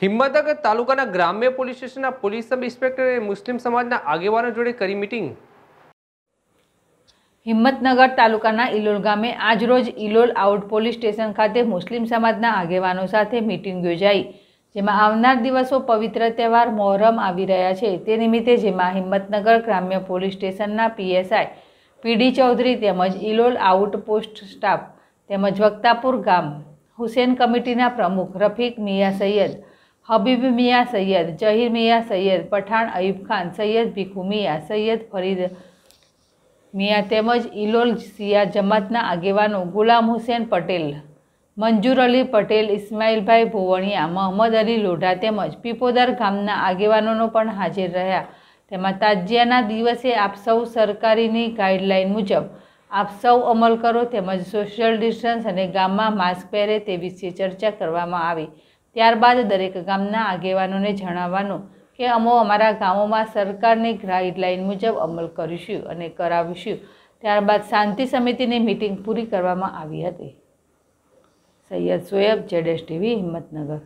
હિંમતનગર તાલુકાના ગ્રામ્ય પોલીસ સ્ટેશનના પોલીસ સબ ઇન્સ્પેક્ટરે મુસ્લિમ સમાજના આગેવાનો જોડે કરી મિટિંગ હિંમતનગર તાલુકાના ઇલોલ ગામે આજરોજ ઇલોલ આઉટ પોલીસ સ્ટેશન ખાતે મુસ્લિમ સમાજના આગેવાનો સાથે મિટિંગ યોજાઈ જેમાં આવનાર દિવસો પવિત્ર તહેવાર મોહરમ આવી રહ્યા છે તે નિમિત્તે જેમાં હિંમતનગર ગ્રામ્ય પોલીસ સ્ટેશનના પીએસઆઈ પીડી ચૌધરી તેમજ ઇલોલ આઉટ પોસ્ટ સ્ટાફ તેમજ વક્તાપુર ગામ હુસેન કમિટીના પ્રમુખ રફીક મિયા સૈયદ હબીબ મિયા સૈયદ જહીર મિયા સૈયદ પઠાણ અયુબ ખાન સૈયદ ભીખુ મિયા સૈયદ ફરીદ મિયા તેમજ ઇલોલ સિયા જમાતના આગેવાનો ગુલામ હુસેન પટેલ મંજુર અલી પટેલ ઇસ્માઇલભાઈ ભુવણિયા મોહમ્મદ અલી લોઢા તેમજ પીપોદર ગામના આગેવાનોનો પણ હાજર રહ્યા તેમાં તાજિયાના દિવસે આપ સૌ સરકારીની ગાઈડલાઇન મુજબ આપ સૌ અમલ કરો તેમજ સોશિયલ ડિસ્ટન્સ અને ગામમાં માસ્ક પહેરે તે વિશે ચર્ચા કરવામાં આવી ત્યારબાદ દરેક ગામના આગેવાનોને જણાવવાનું કે અમો અમારા ગામોમાં સરકારની ગાઈડલાઇન મુજબ અમલ કરીશું અને કરાવીશું ત્યારબાદ શાંતિ સમિતિની મિટિંગ પૂરી કરવામાં આવી હતી સૈયદ સોએબ જેડેશ ટીવી હિંમતનગર